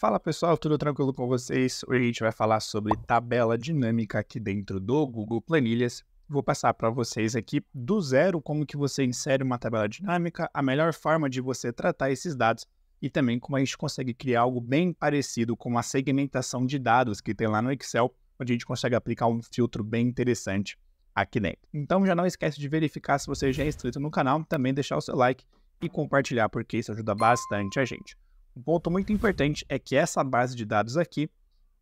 Fala pessoal, tudo tranquilo com vocês? Hoje a gente vai falar sobre tabela dinâmica aqui dentro do Google Planilhas. Vou passar para vocês aqui do zero como que você insere uma tabela dinâmica, a melhor forma de você tratar esses dados e também como a gente consegue criar algo bem parecido com a segmentação de dados que tem lá no Excel, onde a gente consegue aplicar um filtro bem interessante aqui dentro. Então já não esquece de verificar se você já é inscrito no canal, também deixar o seu like e compartilhar porque isso ajuda bastante a gente. Um ponto muito importante é que essa base de dados aqui,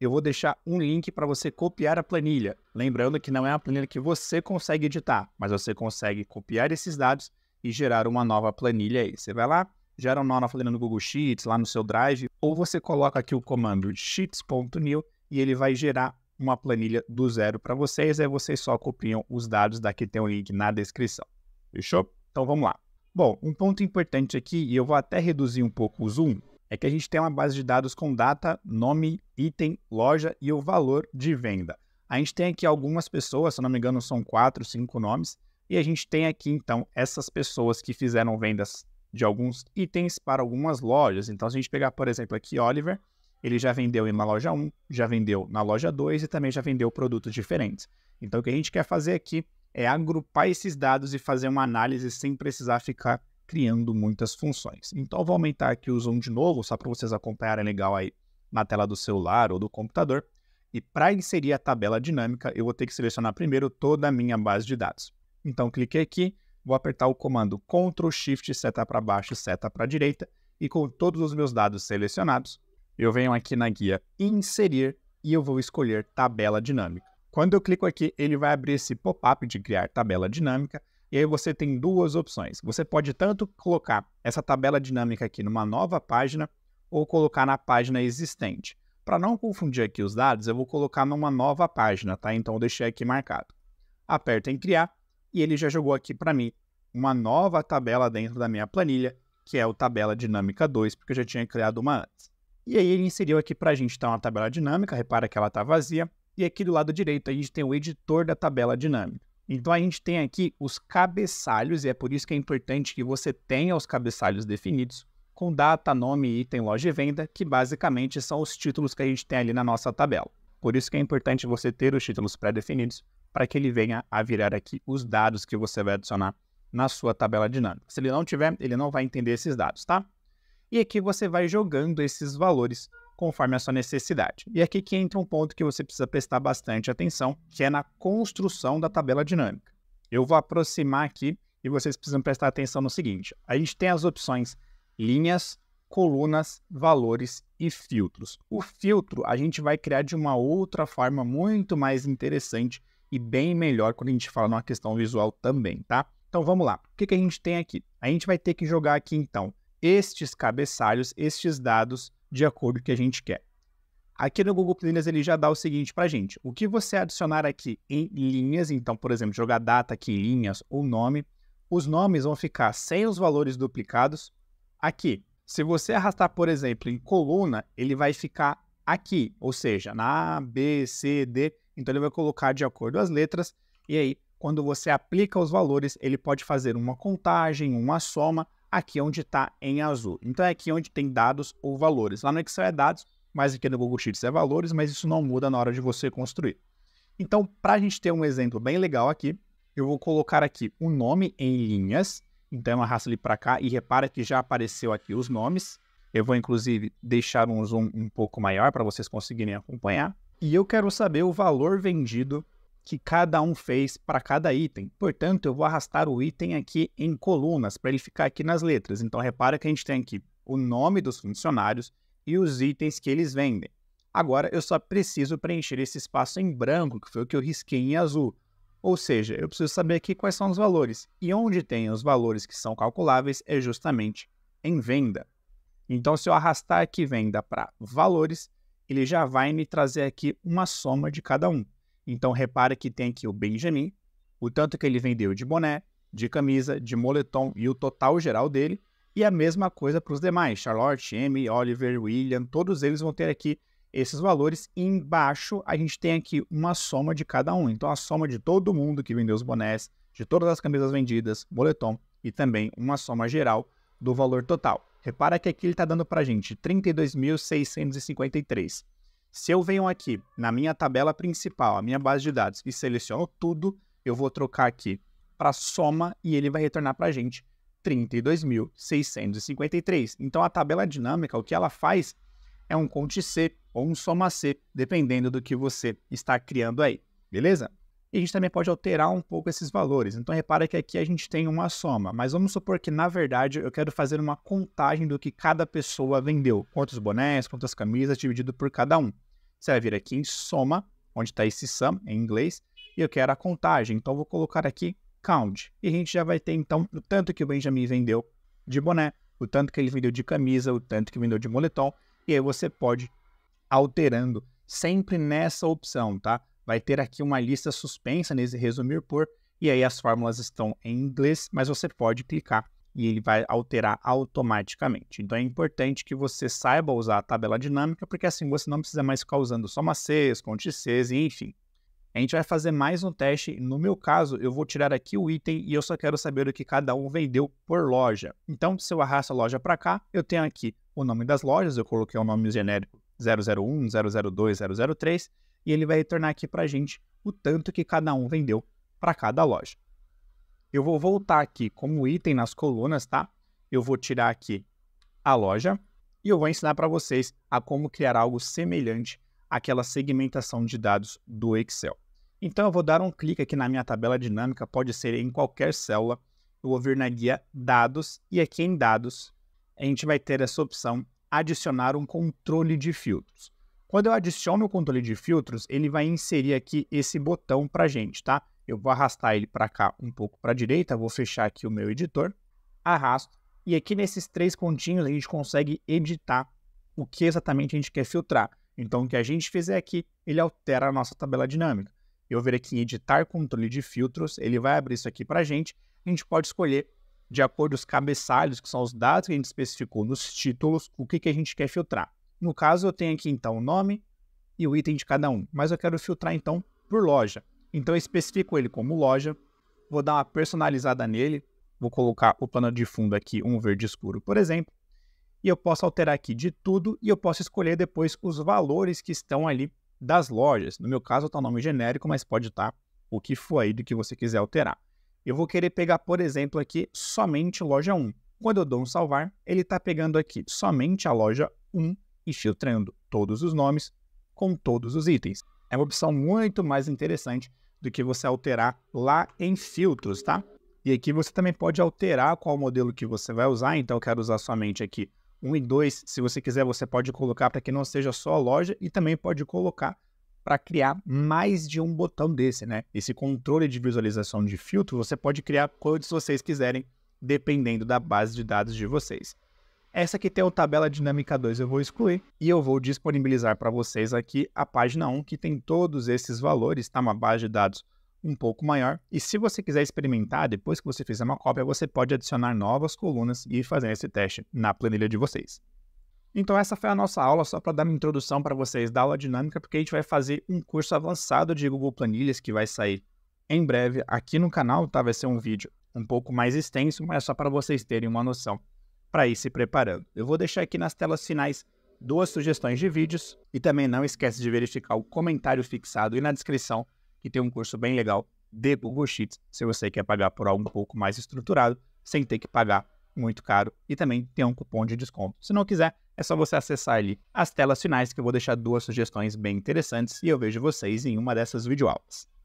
eu vou deixar um link para você copiar a planilha. Lembrando que não é uma planilha que você consegue editar, mas você consegue copiar esses dados e gerar uma nova planilha aí. Você vai lá, gera uma nova planilha no Google Sheets, lá no seu Drive, ou você coloca aqui o comando sheets.new e ele vai gerar uma planilha do zero para vocês. Aí vocês só copiam os dados, daqui tem um link na descrição. Fechou? Então vamos lá. Bom, um ponto importante aqui, e eu vou até reduzir um pouco o zoom, é que a gente tem uma base de dados com data, nome, item, loja e o valor de venda. A gente tem aqui algumas pessoas, se não me engano, são quatro, cinco nomes, e a gente tem aqui então essas pessoas que fizeram vendas de alguns itens para algumas lojas. Então, se a gente pegar, por exemplo, aqui Oliver, ele já vendeu na loja 1, já vendeu na loja 2 e também já vendeu produtos diferentes. Então, o que a gente quer fazer aqui é agrupar esses dados e fazer uma análise sem precisar ficar criando muitas funções. Então, vou aumentar aqui o zoom de novo, só para vocês acompanharem legal aí na tela do celular ou do computador. E para inserir a tabela dinâmica, eu vou ter que selecionar primeiro toda a minha base de dados. Então, cliquei aqui, vou apertar o comando Ctrl Shift, seta para baixo, e seta para direita, e com todos os meus dados selecionados, eu venho aqui na guia Inserir e eu vou escolher Tabela Dinâmica. Quando eu clico aqui, ele vai abrir esse pop-up de criar tabela dinâmica e aí você tem duas opções. Você pode tanto colocar essa tabela dinâmica aqui numa nova página ou colocar na página existente. Para não confundir aqui os dados, eu vou colocar numa nova página, tá? Então eu deixei aqui marcado. Aperto em criar e ele já jogou aqui para mim uma nova tabela dentro da minha planilha, que é o tabela dinâmica 2, porque eu já tinha criado uma antes. E aí ele inseriu aqui para a gente então tá, a tabela dinâmica, repara que ela está vazia, e aqui do lado direito a gente tem o editor da tabela dinâmica. Então a gente tem aqui os cabeçalhos, e é por isso que é importante que você tenha os cabeçalhos definidos, com data, nome, item, loja e venda, que basicamente são os títulos que a gente tem ali na nossa tabela. Por isso que é importante você ter os títulos pré-definidos, para que ele venha a virar aqui os dados que você vai adicionar na sua tabela dinâmica. Se ele não tiver, ele não vai entender esses dados, tá? E aqui você vai jogando esses valores conforme a sua necessidade. E aqui que entra um ponto que você precisa prestar bastante atenção, que é na construção da tabela dinâmica. Eu vou aproximar aqui e vocês precisam prestar atenção no seguinte: a gente tem as opções linhas, colunas, valores e filtros. O filtro a gente vai criar de uma outra forma muito mais interessante e bem melhor quando a gente fala numa questão visual também, tá? Então vamos lá. O que, a gente tem aqui? A gente vai ter que jogar aqui então estes cabeçalhos, estes dados de acordo com o que a gente quer. Aqui no Google Planilhas ele já dá o seguinte para a gente: o que você adicionar aqui em linhas, então, por exemplo, jogar data aqui em linhas ou nome, os nomes vão ficar sem os valores duplicados aqui. Se você arrastar, por exemplo, em coluna, ele vai ficar aqui, ou seja, na A, B, C, D. Então ele vai colocar de acordo as letras e aí, quando você aplica os valores, ele pode fazer uma contagem, uma soma aqui é onde está em azul. Então é aqui onde tem dados ou valores. Lá no Excel é dados, mas aqui no Google Sheets é valores, mas isso não muda na hora de você construir. Então, para a gente ter um exemplo bem legal aqui, eu vou colocar aqui o um nome em linhas. Então, eu é arrasto ele para cá e repara que já apareceu aqui os nomes. Eu vou, inclusive, deixar um zoom um pouco maior para vocês conseguirem acompanhar. E eu quero saber o valor vendido que cada um fez para cada item. Portanto, eu vou arrastar o item aqui em colunas para ele ficar aqui nas letras. Então, repara que a gente tem aqui o nome dos funcionários e os itens que eles vendem. Agora, eu só preciso preencher esse espaço em branco, que foi o que eu risquei em azul. Ou seja, eu preciso saber aqui quais são os valores. E onde tem os valores que são calculáveis é justamente em venda. Então, se eu arrastar aqui venda para valores, ele já vai me trazer aqui uma soma de cada um. Então repara que tem aqui o Benjamin, o tanto que ele vendeu de boné, de camisa, de moletom e o total geral dele, e a mesma coisa para os demais, Charlotte, Amy, Oliver, William, todos eles vão ter aqui esses valores. E embaixo a gente tem aqui uma soma de cada um. Então a soma de todo mundo que vendeu os bonés, de todas as camisas vendidas, moletom e também uma soma geral do valor total. Repara que aqui ele está dando para a gente 32.653. Se eu venho aqui na minha tabela principal, a minha base de dados, e seleciono tudo, eu vou trocar aqui para soma e ele vai retornar para a gente 32.653. Então a tabela dinâmica, o que ela faz é um conte C ou um soma C, dependendo do que você está criando aí, beleza? E a gente também pode alterar um pouco esses valores. Então repara que aqui a gente tem uma soma, mas vamos supor que na verdade eu quero fazer uma contagem do que cada pessoa vendeu, quantos bonés, quantas camisas dividido por cada um. Você vai vir aqui em soma, onde está esse sum em inglês, e eu quero a contagem. Então vou colocar aqui count. E a gente já vai ter então o tanto que o Benjamin vendeu de boné, o tanto que ele vendeu de camisa, o tanto que vendeu de moletom. E aí você pode alterando sempre nessa opção, tá? vai ter aqui uma lista suspensa nesse resumir por, e aí as fórmulas estão em inglês, mas você pode clicar e ele vai alterar automaticamente. Então é importante que você saiba usar a tabela dinâmica, porque assim você não precisa mais ficar usando soma Cs, conte Cs, enfim. A gente vai fazer mais um teste. No meu caso, eu vou tirar aqui o item e eu só quero saber o que cada um vendeu por loja. Então, se eu arrasto a loja para cá, eu tenho aqui o nome das lojas, eu coloquei o um nome genérico 001, 002, 003, e ele vai retornar aqui para a gente o tanto que cada um vendeu para cada loja. Eu vou voltar aqui como item nas colunas, tá? Eu vou tirar aqui a loja e eu vou ensinar para vocês a como criar algo semelhante àquela segmentação de dados do Excel. Então eu vou dar um clique aqui na minha tabela dinâmica, pode ser em qualquer célula. Eu vou vir na guia Dados e aqui em Dados a gente vai ter essa opção adicionar um controle de filtros. Quando eu adiciono o controle de filtros, ele vai inserir aqui esse botão para gente, tá? Eu vou arrastar ele para cá um pouco para a direita, vou fechar aqui o meu editor, arrasto, e aqui nesses três pontinhos a gente consegue editar o que exatamente a gente quer filtrar. Então, o que a gente fizer aqui, ele altera a nossa tabela dinâmica. Eu vir aqui em editar controle de filtros, ele vai abrir isso aqui para a gente. A gente pode escolher, de acordo com os cabeçalhos, que são os dados que a gente especificou nos títulos, o que, que a gente quer filtrar. No caso, eu tenho aqui então o nome e o item de cada um, mas eu quero filtrar então por loja. Então eu especifico ele como loja, vou dar uma personalizada nele, vou colocar o plano de fundo aqui um verde escuro, por exemplo, e eu posso alterar aqui de tudo e eu posso escolher depois os valores que estão ali das lojas. No meu caso está o nome genérico, mas pode estar tá o que for aí do que você quiser alterar. Eu vou querer pegar, por exemplo, aqui somente loja 1. Quando eu dou um salvar, ele está pegando aqui somente a loja 1 e filtrando todos os nomes com todos os itens. É uma opção muito mais interessante do que você alterar lá em filtros, tá? E aqui você também pode alterar qual modelo que você vai usar, então eu quero usar somente aqui 1 e 2. Se você quiser, você pode colocar para que não seja só a loja e também pode colocar para criar mais de um botão desse, né? Esse controle de visualização de filtro, você pode criar quantos vocês quiserem, dependendo da base de dados de vocês. Essa aqui tem o Tabela Dinâmica 2, eu vou excluir. E eu vou disponibilizar para vocês aqui a página 1, que tem todos esses valores, tá? Uma base de dados um pouco maior. E se você quiser experimentar, depois que você fizer uma cópia, você pode adicionar novas colunas e fazer esse teste na planilha de vocês. Então essa foi a nossa aula, só para dar uma introdução para vocês da aula dinâmica, porque a gente vai fazer um curso avançado de Google Planilhas que vai sair em breve aqui no canal, tá? Vai ser um vídeo um pouco mais extenso, mas é só para vocês terem uma noção para ir se preparando. Eu vou deixar aqui nas telas finais duas sugestões de vídeos e também não esquece de verificar o comentário fixado e na descrição que tem um curso bem legal de Google Sheets se você quer pagar por algo um pouco mais estruturado sem ter que pagar muito caro e também tem um cupom de desconto. Se não quiser, é só você acessar ali as telas finais que eu vou deixar duas sugestões bem interessantes e eu vejo vocês em uma dessas videoaulas.